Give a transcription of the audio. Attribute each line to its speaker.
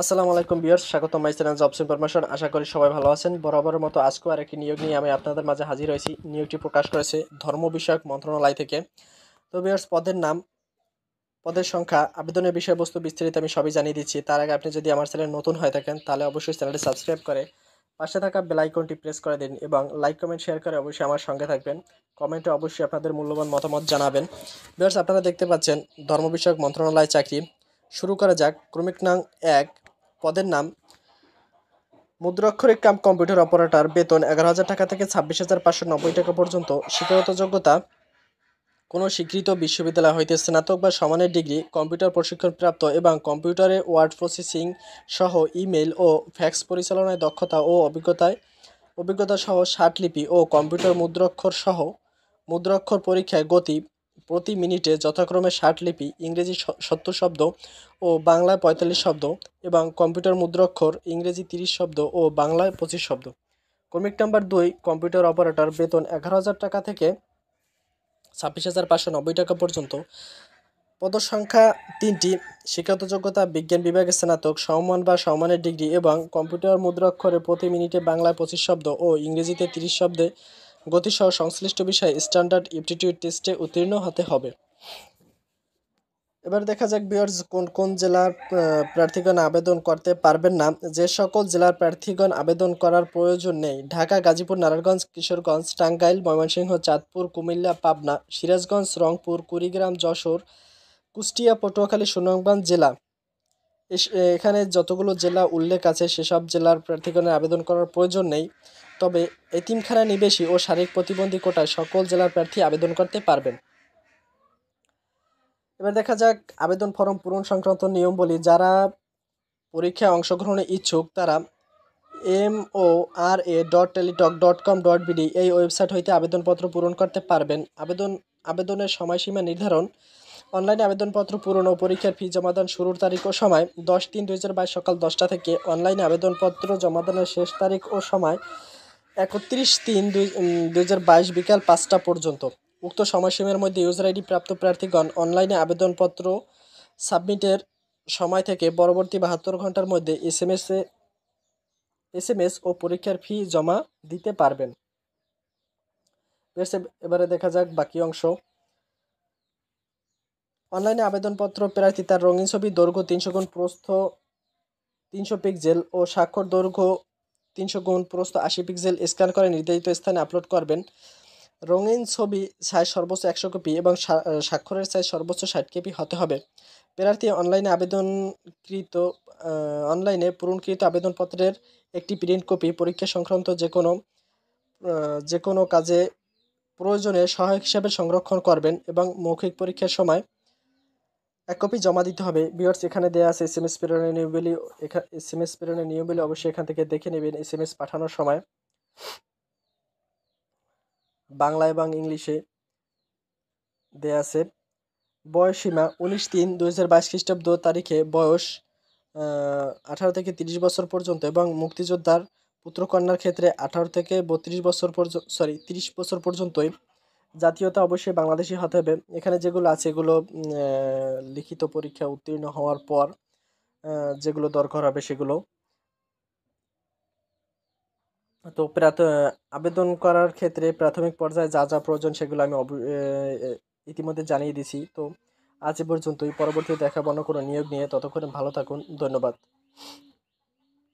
Speaker 1: আসসালামু আলাইকুম বিয়ার্স স্বাগত মাই চ্যানেল জবস ইনফরমেশন আশা করি সবাই ভালো আছেন বরাবরের মতো আজকেও একটি নিয়োগ নিয়ে আমি আপনাদের মাঝে হাজির হয়েছি নিয়োগটি প্রকাশ করেছে ধর্ম বিষয়ক মন্ত্রণালয় থেকে তো বিয়ার্স পদের নাম পদের সংখ্যা আবেদনের বিষয়বস্তু বিস্তারিত আমি সবই জানিয়ে দিচ্ছি তার আগে আপনি যদি আমার চ্যানেল নতুন হয়ে থাকেন তাহলে অবশ্যই চ্যানেলটি সাবস্ক্রাইব করে পাশে থাকা বেলাইকনটি প্রেস করে দিন এবং লাইক কমেন্ট শেয়ার করে অবশ্যই আমার সঙ্গে থাকবেন কমেন্টে অবশ্যই আপনাদের মূল্যবান মতামত জানাবেন বিয়ার্স আপনারা দেখতে পাচ্ছেন ধর্ম বিষয়ক মন্ত্রণালয় চাকরি শুরু করা যাক ক্রমিক নাং এক পদের নাম মুদ্রাক্ষরিক কাম কম্পিউটার অপারেটর বেতন এগারো হাজার টাকা থেকে ছাব্বিশ হাজার পাঁচশো নব্বই টাকা পর্যন্ত শিক্ষাগত যোগ্যতা কোনো স্বীকৃত বিশ্ববিদ্যালয় হইতে স্নাতক বা সমানের ডিগ্রি কম্পিউটার প্রশিক্ষণপ্রাপ্ত এবং কম্পিউটারে ওয়ার্ড প্রসেসিং সহ ইমেল ও ফ্যাক্স পরিচালনায় দক্ষতা ও অভিজ্ঞতায় অভিজ্ঞতা সহ লিপি ও কম্পিউটার মুদ্রাক্ষর সহ মুদ্রাক্ষর পরীক্ষায় গতি প্রতি মিনিটে যথাক্রমে ষাট লিপি ইংরেজি সত্তর শব্দ ও বাংলায় পঁয়তাল্লিশ শব্দ এবং কম্পিউটার মুদ্রাক্ষর ইংরেজি তিরিশ শব্দ ও বাংলায় পঁচিশ শব্দ কমিক নাম্বার দুই কম্পিউটার অপারেটর বেতন এগারো হাজার টাকা থেকে ছাব্বিশ হাজার পাঁচশো নব্বই টাকা পর্যন্ত পদসংখ্যা তিনটি শিক্ষাগত যোগ্যতা বিজ্ঞান বিভাগে স্নাতক সম্মান বা সম্মানের ডিগ্রি এবং কম্পিউটার মুদ্রাক্ষরে প্রতি মিনিটে বাংলায় পঁচিশ শব্দ ও ইংরেজিতে তিরিশ শব্দে গতিসহ সংশ্লিষ্ট বিষয়ে স্ট্যান্ডার্ড ইপটিটিউড টেস্টে উত্তীর্ণ হতে হবে এবার দেখা যাক বিয়ার্স কোন কোন জেলার প্রার্থীগণ আবেদন করতে পারবেন না যে সকল জেলার প্রার্থীগণ আবেদন করার প্রয়োজন নেই ঢাকা গাজীপুর নারায়ণগঞ্জ কিশোরগঞ্জ টাঙ্গাইল ময়মনসিংহ চাঁদপুর কুমিল্লা পাবনা সিরাজগঞ্জ রংপুর কুড়িগ্রাম যশোর কুষ্টিয়া পটুয়াখালী সুনামগঞ্জ জেলা এখানে যতগুলো জেলা উল্লেখ আছে সেসব জেলার প্রার্থীগণের আবেদন করার প্রয়োজন নেই তবে এতিমখানা নিবেশী ও শারীরিক প্রতিবন্ধী কোটায় সকল জেলার প্রার্থী আবেদন করতে পারবেন এবার দেখা যাক আবেদন ফর্ম পূরণ সংক্রান্ত নিয়ম বলি যারা পরীক্ষায় অংশগ্রহণে ইচ্ছুক তারা M O R A dot Teletalk dot com dot BD এই ওয়েবসাইট হইতে আবেদনপত্র পূরণ করতে পারবেন আবেদন আবেদনের সময়সীমা নির্ধারণ অনলাইনে আবেদনপত্র পূরণ ও পরীক্ষার ফি জমাদান শুরুর তারিখ ও সময় দশ তিন দুই সকাল দশটা থেকে অনলাইনে আবেদনপত্র জমাদানের শেষ তারিখ ও সময় একত্রিশ তিন দুই বাইশ বিকাল পাঁচটা পর্যন্ত উক্ত সময়সীমার মধ্যে ইউজার আইডি প্রাপ্ত প্রার্থীগণ অনলাইনে আবেদনপত্র সাবমিটের সময় থেকে পরবর্তী বাহাত্তর ঘন্টার মধ্যে S M S M S ও পরীক্ষার ফি জমা দিতে পারবেন এবারে দেখা যাক বাকি অংশ অনলাইনে আবেদনপত্র প্রার্থী তার রঙিন ছবি দৈর্ঘ্য তিনশো গুণ প্রস্থ তিনশো পিক্সেল ও স্বাক্ষর দৈর্ঘ্য তিনশো গুণ প্রস্ত আশি পিক্সেল স্ক্যান করে নির্ধারিত স্থানে আপলোড করবেন রঙিন ছবি সাইজ সর্বোচ্চ একশো কপি এবং স্বাক্ষরের সাইজ সর্বোচ্চ ষাট কপি হতে হবে প্রার্থী অনলাইনে আবেদনকৃত অনলাইনে পূরণকৃত আবেদনপত্রের একটি প্রিন্ট কপি পরীক্ষা সংক্রান্ত যে কোনো যে কোনো কাজে প্রয়োজনে সহায়ক হিসাবে সংরক্ষণ করবেন এবং মৌখিক পরীক্ষার সময় এক কপি জমা দিতে হবে বিয়ার্স এখানে দেওয়া আছে এস এম এস প্রেরণের নিয়মগুলি এখানে এস এম এস প্রেরণের নিয়মগুলি অবশ্যই এখান থেকে দেখে নেবেন এস এম এস পাঠানোর সময় বাংলা এবং ইংলিশে দেয়া আছে বয়সসীমা উনিশ তিন দু হাজার বাইশ খ্রিস্টাব্দ তারিখে বয়স আঠারো থেকে তিরিশ বছর পর্যন্ত এবং মুক্তিযোদ্ধার পুত্রকন্যার ক্ষেত্রে আঠারো থেকে বত্রিশ বছর পর্যন্ত সরি তিরিশ বছর পর্যন্তই জাতীয়তা অবশ্যই বাংলাদেশি হতে হবে এখানে যেগুলো আছে এগুলো লিখিত পরীক্ষা উত্তীর্ণ হওয়ার পর যেগুলো দরকার হবে সেগুলো তো আবেদন করার ক্ষেত্রে প্রাথমিক পর্যায়ে যা যা প্রয়োজন সেগুলো আমি ইতিমধ্যে জানিয়ে দিছি তো আজ পর্যন্তই পরবর্তী দেখাবো অন্য কোনো নিয়োগ নিয়ে ততক্ষণ ভালো থাকুন ধন্যবাদ